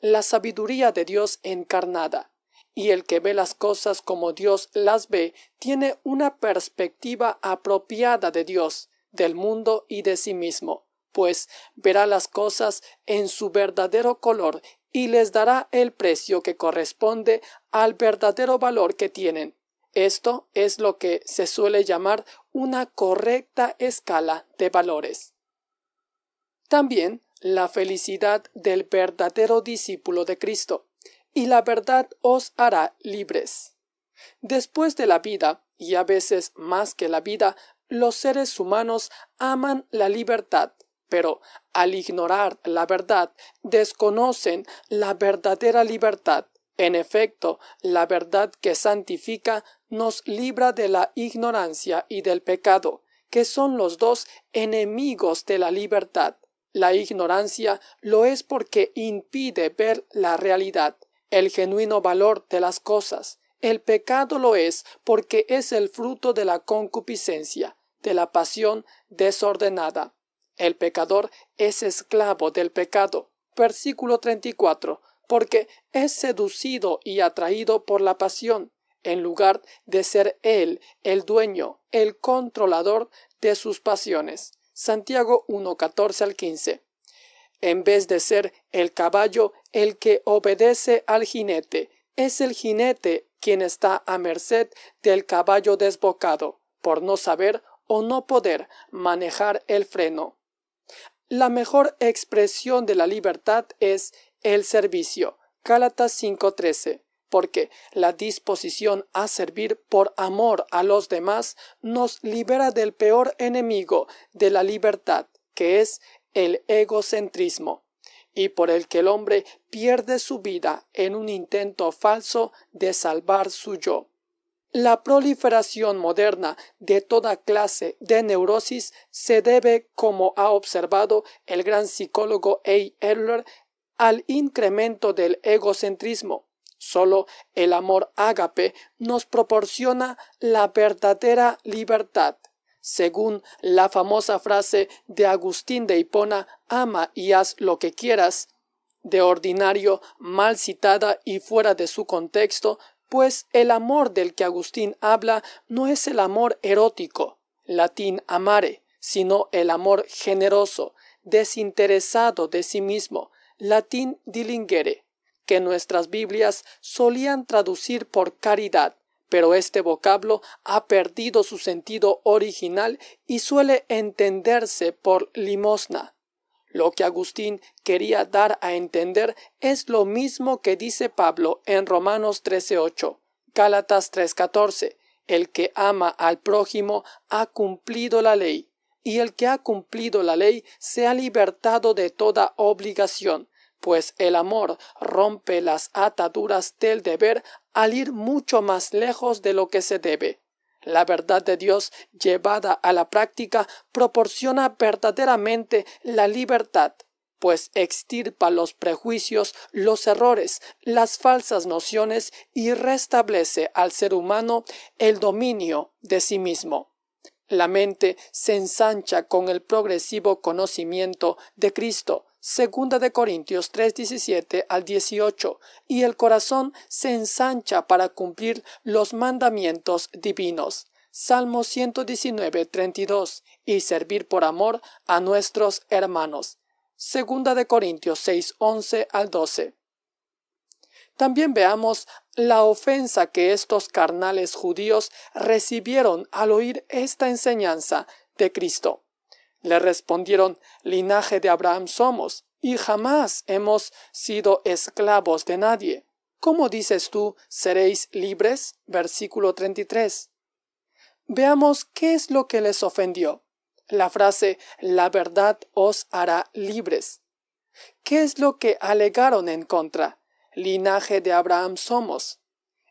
la sabiduría de Dios encarnada. Y el que ve las cosas como Dios las ve, tiene una perspectiva apropiada de Dios del mundo y de sí mismo, pues verá las cosas en su verdadero color y les dará el precio que corresponde al verdadero valor que tienen. Esto es lo que se suele llamar una correcta escala de valores. También la felicidad del verdadero discípulo de Cristo, y la verdad os hará libres. Después de la vida, y a veces más que la vida, los seres humanos aman la libertad, pero al ignorar la verdad, desconocen la verdadera libertad. En efecto, la verdad que santifica nos libra de la ignorancia y del pecado, que son los dos enemigos de la libertad. La ignorancia lo es porque impide ver la realidad, el genuino valor de las cosas. El pecado lo es porque es el fruto de la concupiscencia, de la pasión desordenada. El pecador es esclavo del pecado. Versículo 34. Porque es seducido y atraído por la pasión, en lugar de ser él el dueño, el controlador de sus pasiones. Santiago 1, al 15. En vez de ser el caballo el que obedece al jinete, es el jinete quien está a merced del caballo desbocado, por no saber o no poder manejar el freno. La mejor expresión de la libertad es el servicio. Gálatas 5:13 porque la disposición a servir por amor a los demás nos libera del peor enemigo de la libertad, que es el egocentrismo, y por el que el hombre pierde su vida en un intento falso de salvar su yo. La proliferación moderna de toda clase de neurosis se debe, como ha observado el gran psicólogo A. Erler, al incremento del egocentrismo. Solo el amor ágape nos proporciona la verdadera libertad. Según la famosa frase de Agustín de Hipona, ama y haz lo que quieras, de ordinario mal citada y fuera de su contexto, pues el amor del que Agustín habla no es el amor erótico, latín amare, sino el amor generoso, desinteresado de sí mismo, latín dilingere, que nuestras Biblias solían traducir por caridad, pero este vocablo ha perdido su sentido original y suele entenderse por limosna, lo que Agustín quería dar a entender es lo mismo que dice Pablo en Romanos 13:8, Gálatas 3:14, el que ama al prójimo ha cumplido la ley, y el que ha cumplido la ley se ha libertado de toda obligación, pues el amor rompe las ataduras del deber al ir mucho más lejos de lo que se debe. La verdad de Dios llevada a la práctica proporciona verdaderamente la libertad, pues extirpa los prejuicios, los errores, las falsas nociones y restablece al ser humano el dominio de sí mismo. La mente se ensancha con el progresivo conocimiento de Cristo, Segunda de Corintios 3:17 al 18, y el corazón se ensancha para cumplir los mandamientos divinos. Salmo 119, 32, y servir por amor a nuestros hermanos. Segunda de Corintios 6, 11 al 12. También veamos la ofensa que estos carnales judíos recibieron al oír esta enseñanza de Cristo. Le respondieron, linaje de Abraham somos, y jamás hemos sido esclavos de nadie. ¿Cómo dices tú, seréis libres? Versículo 33. Veamos qué es lo que les ofendió. La frase, la verdad os hará libres. ¿Qué es lo que alegaron en contra? Linaje de Abraham somos.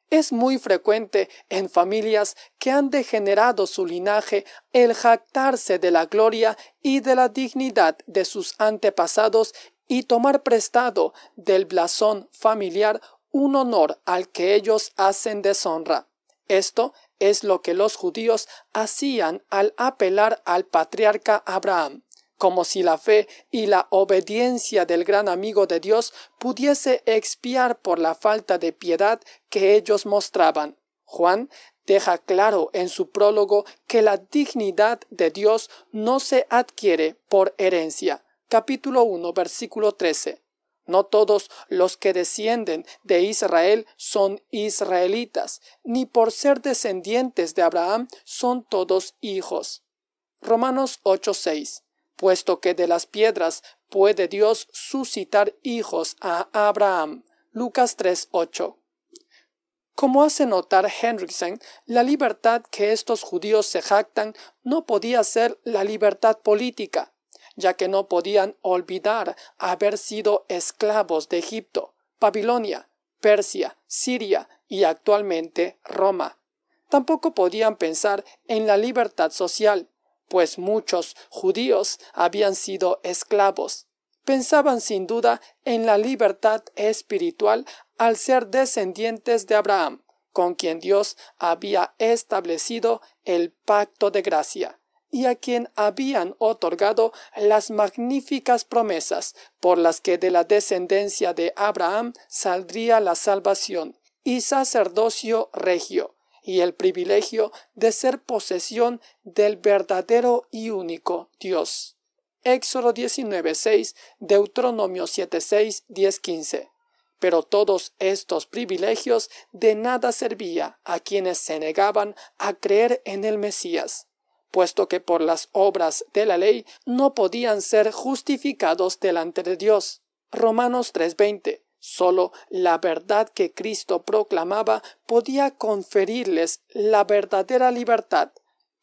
Es muy frecuente en familias que han degenerado su linaje el jactarse de la gloria y de la dignidad de sus antepasados y tomar prestado del blasón familiar un honor al que ellos hacen deshonra. Esto es lo que los judíos hacían al apelar al patriarca Abraham como si la fe y la obediencia del gran amigo de Dios pudiese expiar por la falta de piedad que ellos mostraban. Juan deja claro en su prólogo que la dignidad de Dios no se adquiere por herencia. Capítulo 1, versículo 13. No todos los que descienden de Israel son israelitas, ni por ser descendientes de Abraham son todos hijos. Romanos 8:6 puesto que de las piedras puede Dios suscitar hijos a Abraham. Lucas 3:8. Como hace notar Henriksen, la libertad que estos judíos se jactan no podía ser la libertad política, ya que no podían olvidar haber sido esclavos de Egipto, Babilonia, Persia, Siria y actualmente Roma. Tampoco podían pensar en la libertad social, pues muchos judíos habían sido esclavos. Pensaban sin duda en la libertad espiritual al ser descendientes de Abraham, con quien Dios había establecido el pacto de gracia y a quien habían otorgado las magníficas promesas por las que de la descendencia de Abraham saldría la salvación y sacerdocio regio y el privilegio de ser posesión del verdadero y único Dios. Éxodo 19:6, Deuteronomio 7:6, 10:15. Pero todos estos privilegios de nada servía a quienes se negaban a creer en el Mesías, puesto que por las obras de la ley no podían ser justificados delante de Dios. Romanos 3:20. Solo la verdad que Cristo proclamaba podía conferirles la verdadera libertad,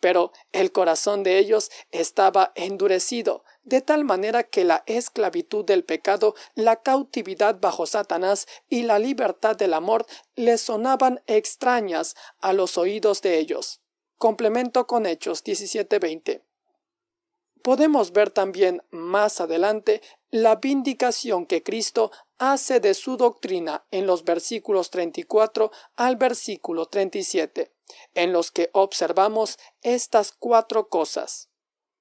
pero el corazón de ellos estaba endurecido, de tal manera que la esclavitud del pecado, la cautividad bajo Satanás y la libertad del amor les sonaban extrañas a los oídos de ellos. Complemento con Hechos 17:20. Podemos ver también más adelante la vindicación que Cristo hace de su doctrina en los versículos 34 al versículo 37, en los que observamos estas cuatro cosas.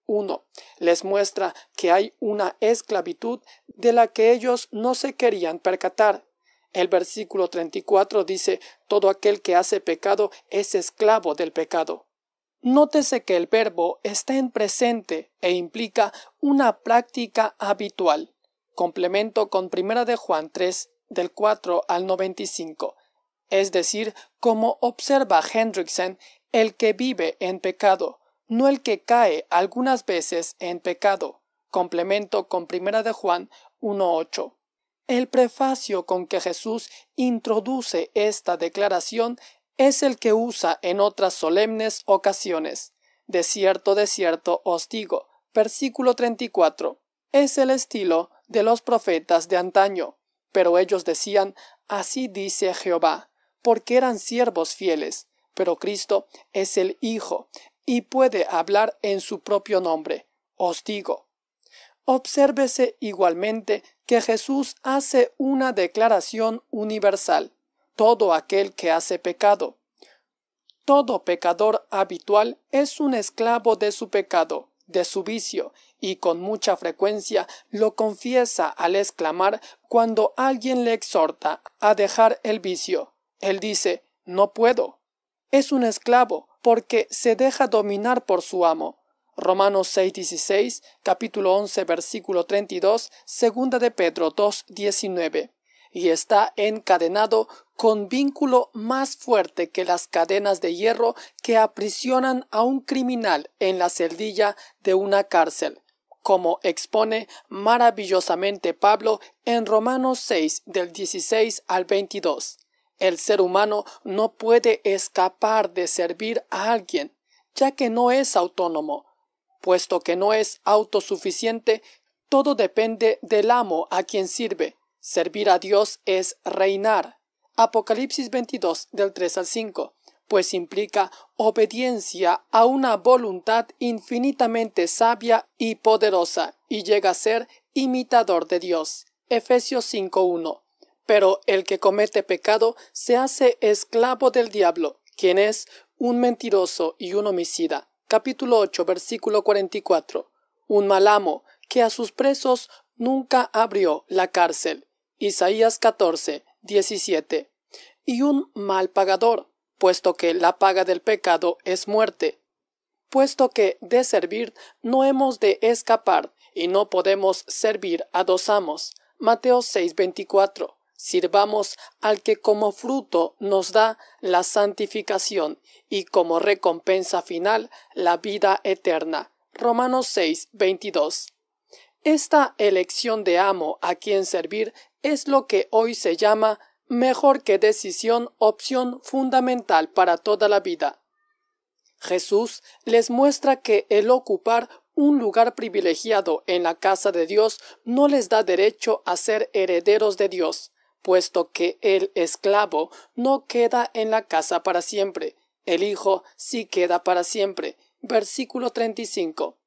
1. Les muestra que hay una esclavitud de la que ellos no se querían percatar. El versículo 34 dice, todo aquel que hace pecado es esclavo del pecado. Nótese que el verbo está en presente e implica una práctica habitual complemento con Primera de Juan 3 del 4 al 95, es decir, como observa Hendrickson, el que vive en pecado, no el que cae algunas veces en pecado. Complemento con Primera de Juan 1.8. El prefacio con que Jesús introduce esta declaración es el que usa en otras solemnes ocasiones. De cierto, de cierto os digo, versículo 34. Es el estilo de los profetas de antaño. Pero ellos decían, Así dice Jehová, porque eran siervos fieles. Pero Cristo es el Hijo, y puede hablar en su propio nombre. Os digo. Obsérvese igualmente que Jesús hace una declaración universal. Todo aquel que hace pecado. Todo pecador habitual es un esclavo de su pecado de su vicio y con mucha frecuencia lo confiesa al exclamar cuando alguien le exhorta a dejar el vicio. Él dice No puedo. Es un esclavo porque se deja dominar por su amo. Romanos 6:16, capítulo 11, versículo 32, segunda de Pedro 2:19 y está encadenado con vínculo más fuerte que las cadenas de hierro que aprisionan a un criminal en la celdilla de una cárcel, como expone maravillosamente Pablo en Romanos 6 del 16 al 22. El ser humano no puede escapar de servir a alguien, ya que no es autónomo. Puesto que no es autosuficiente, todo depende del amo a quien sirve Servir a Dios es reinar. Apocalipsis 22 del 3 al 5, pues implica obediencia a una voluntad infinitamente sabia y poderosa y llega a ser imitador de Dios. Efesios 5.1. Pero el que comete pecado se hace esclavo del diablo, quien es un mentiroso y un homicida. Capítulo 8, versículo 44. Un mal amo que a sus presos nunca abrió la cárcel. Isaías 14, 17, y un mal pagador, puesto que la paga del pecado es muerte, puesto que de servir no hemos de escapar y no podemos servir a dos amos. Mateo 6:24. Sirvamos al que como fruto nos da la santificación y como recompensa final la vida eterna. Romanos 22. Esta elección de amo a quien servir es lo que hoy se llama mejor que decisión opción fundamental para toda la vida. Jesús les muestra que el ocupar un lugar privilegiado en la casa de Dios no les da derecho a ser herederos de Dios, puesto que el esclavo no queda en la casa para siempre, el Hijo sí queda para siempre. Versículo 35.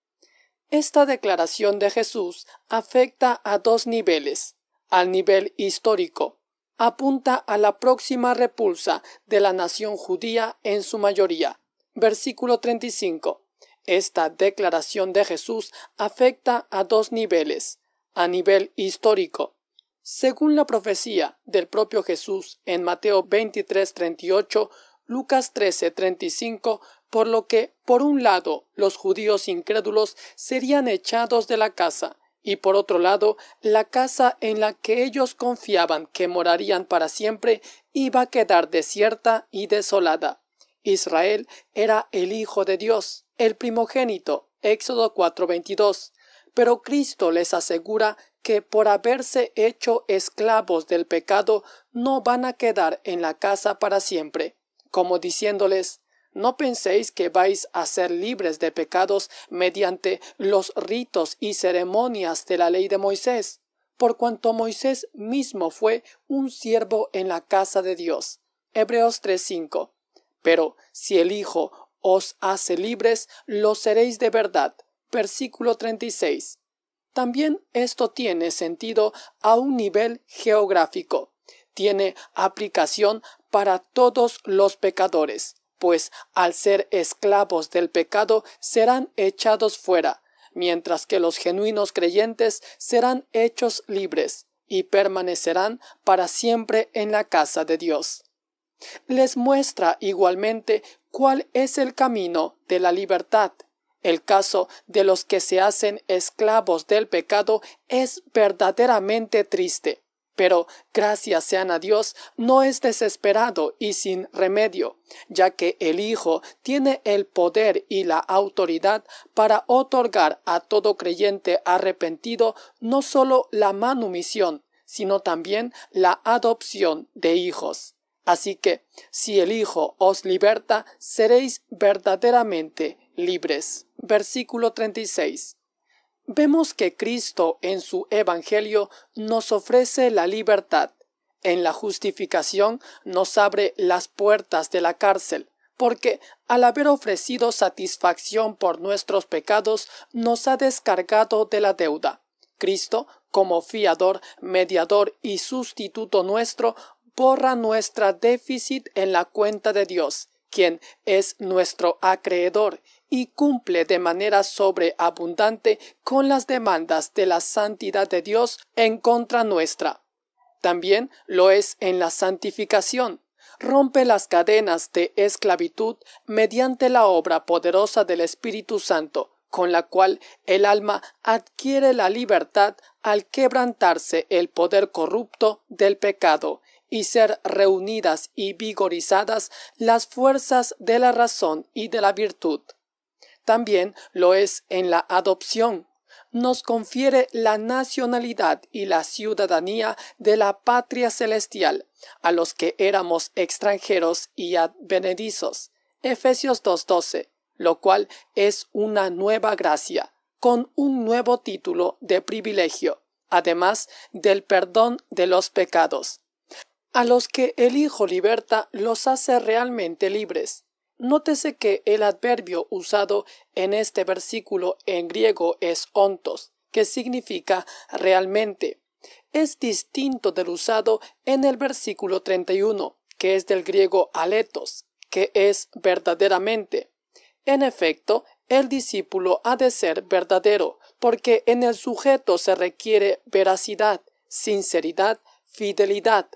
Esta declaración de Jesús afecta a dos niveles al nivel histórico, apunta a la próxima repulsa de la nación judía en su mayoría. Versículo 35. Esta declaración de Jesús afecta a dos niveles. A nivel histórico, según la profecía del propio Jesús en Mateo 23:38, Lucas 13:35, por lo que, por un lado, los judíos incrédulos serían echados de la casa, y por otro lado, la casa en la que ellos confiaban que morarían para siempre iba a quedar desierta y desolada. Israel era el Hijo de Dios, el primogénito, Éxodo 4:22. Pero Cristo les asegura que por haberse hecho esclavos del pecado no van a quedar en la casa para siempre, como diciéndoles, no penséis que vais a ser libres de pecados mediante los ritos y ceremonias de la ley de Moisés, por cuanto Moisés mismo fue un siervo en la casa de Dios. Hebreos 3:5. Pero si el Hijo os hace libres, lo seréis de verdad. Versículo 36. También esto tiene sentido a un nivel geográfico. Tiene aplicación para todos los pecadores pues al ser esclavos del pecado serán echados fuera, mientras que los genuinos creyentes serán hechos libres y permanecerán para siempre en la casa de Dios. Les muestra igualmente cuál es el camino de la libertad. El caso de los que se hacen esclavos del pecado es verdaderamente triste pero gracias sean a Dios, no es desesperado y sin remedio, ya que el Hijo tiene el poder y la autoridad para otorgar a todo creyente arrepentido no solo la manumisión, sino también la adopción de hijos. Así que, si el Hijo os liberta, seréis verdaderamente libres. Versículo 36. Vemos que Cristo en su Evangelio nos ofrece la libertad. En la justificación nos abre las puertas de la cárcel, porque al haber ofrecido satisfacción por nuestros pecados, nos ha descargado de la deuda. Cristo, como fiador, mediador y sustituto nuestro, borra nuestra déficit en la cuenta de Dios, quien es nuestro acreedor y cumple de manera sobreabundante con las demandas de la santidad de Dios en contra nuestra. También lo es en la santificación. Rompe las cadenas de esclavitud mediante la obra poderosa del Espíritu Santo, con la cual el alma adquiere la libertad al quebrantarse el poder corrupto del pecado y ser reunidas y vigorizadas las fuerzas de la razón y de la virtud, también lo es en la adopción. Nos confiere la nacionalidad y la ciudadanía de la patria celestial, a los que éramos extranjeros y advenedizos. Efesios 2.12, lo cual es una nueva gracia, con un nuevo título de privilegio, además del perdón de los pecados. A los que el Hijo liberta los hace realmente libres Nótese que el adverbio usado en este versículo en griego es ontos, que significa realmente. Es distinto del usado en el versículo 31, que es del griego aletos, que es verdaderamente. En efecto, el discípulo ha de ser verdadero, porque en el sujeto se requiere veracidad, sinceridad, fidelidad,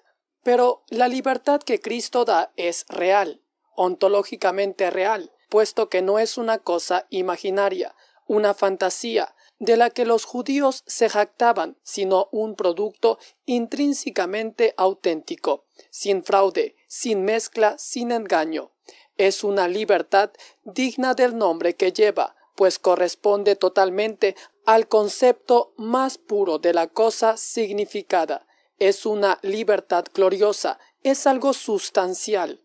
pero la libertad que Cristo da es real ontológicamente real, puesto que no es una cosa imaginaria, una fantasía, de la que los judíos se jactaban, sino un producto intrínsecamente auténtico, sin fraude, sin mezcla, sin engaño. Es una libertad digna del nombre que lleva, pues corresponde totalmente al concepto más puro de la cosa significada. Es una libertad gloriosa, es algo sustancial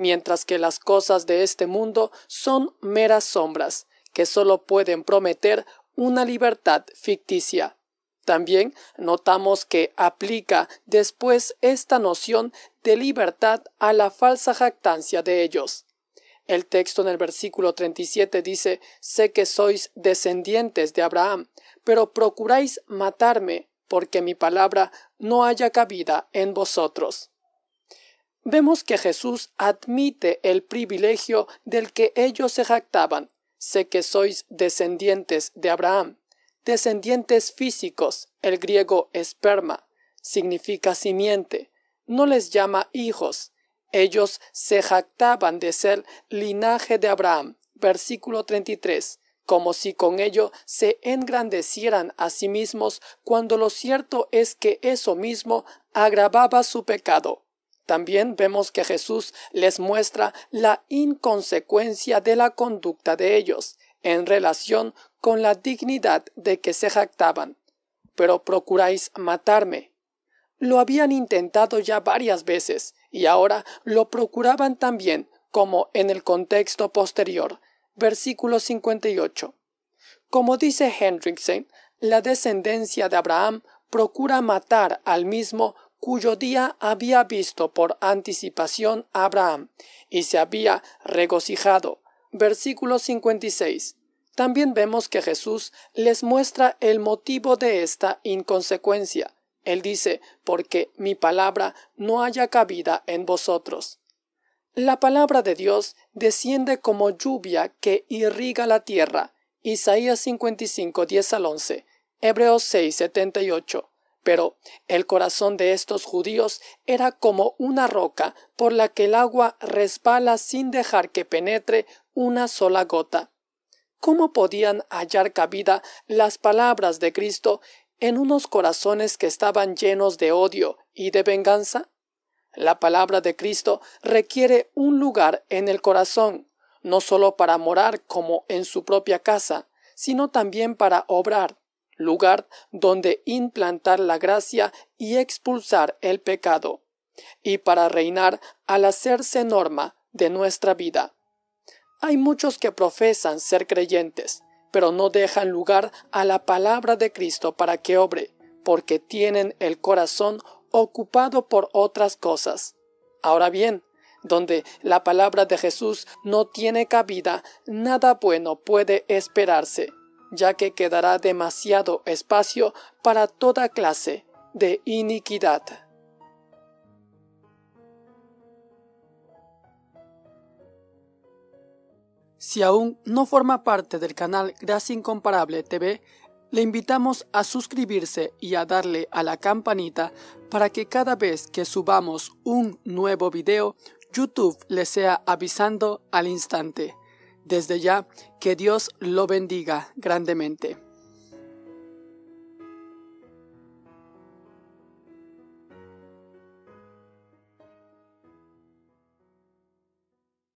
mientras que las cosas de este mundo son meras sombras, que solo pueden prometer una libertad ficticia. También notamos que aplica después esta noción de libertad a la falsa jactancia de ellos. El texto en el versículo 37 dice, sé que sois descendientes de Abraham, pero procuráis matarme, porque mi palabra no haya cabida en vosotros. Vemos que Jesús admite el privilegio del que ellos se jactaban. Sé que sois descendientes de Abraham. Descendientes físicos, el griego esperma, significa simiente. No les llama hijos. Ellos se jactaban de ser linaje de Abraham. Versículo 33 como si con ello se engrandecieran a sí mismos, cuando lo cierto es que eso mismo agravaba su pecado. También vemos que Jesús les muestra la inconsecuencia de la conducta de ellos en relación con la dignidad de que se jactaban. Pero procuráis matarme. Lo habían intentado ya varias veces y ahora lo procuraban también, como en el contexto posterior. Versículo 58. Como dice Hendrickson, la descendencia de Abraham procura matar al mismo cuyo día había visto por anticipación Abraham, y se había regocijado. Versículo 56. También vemos que Jesús les muestra el motivo de esta inconsecuencia. Él dice, porque mi palabra no haya cabida en vosotros. La palabra de Dios desciende como lluvia que irriga la tierra. Isaías 55, 10 al 11. Hebreos 6, 78. Pero el corazón de estos judíos era como una roca por la que el agua resbala sin dejar que penetre una sola gota. ¿Cómo podían hallar cabida las palabras de Cristo en unos corazones que estaban llenos de odio y de venganza? La palabra de Cristo requiere un lugar en el corazón, no solo para morar como en su propia casa, sino también para obrar, lugar donde implantar la gracia y expulsar el pecado, y para reinar al hacerse norma de nuestra vida. Hay muchos que profesan ser creyentes, pero no dejan lugar a la palabra de Cristo para que obre, porque tienen el corazón ocupado por otras cosas. Ahora bien, donde la palabra de Jesús no tiene cabida, nada bueno puede esperarse ya que quedará demasiado espacio para toda clase de iniquidad. Si aún no forma parte del canal Gracias Incomparable TV, le invitamos a suscribirse y a darle a la campanita para que cada vez que subamos un nuevo video, YouTube le sea avisando al instante. Desde ya, que Dios lo bendiga grandemente.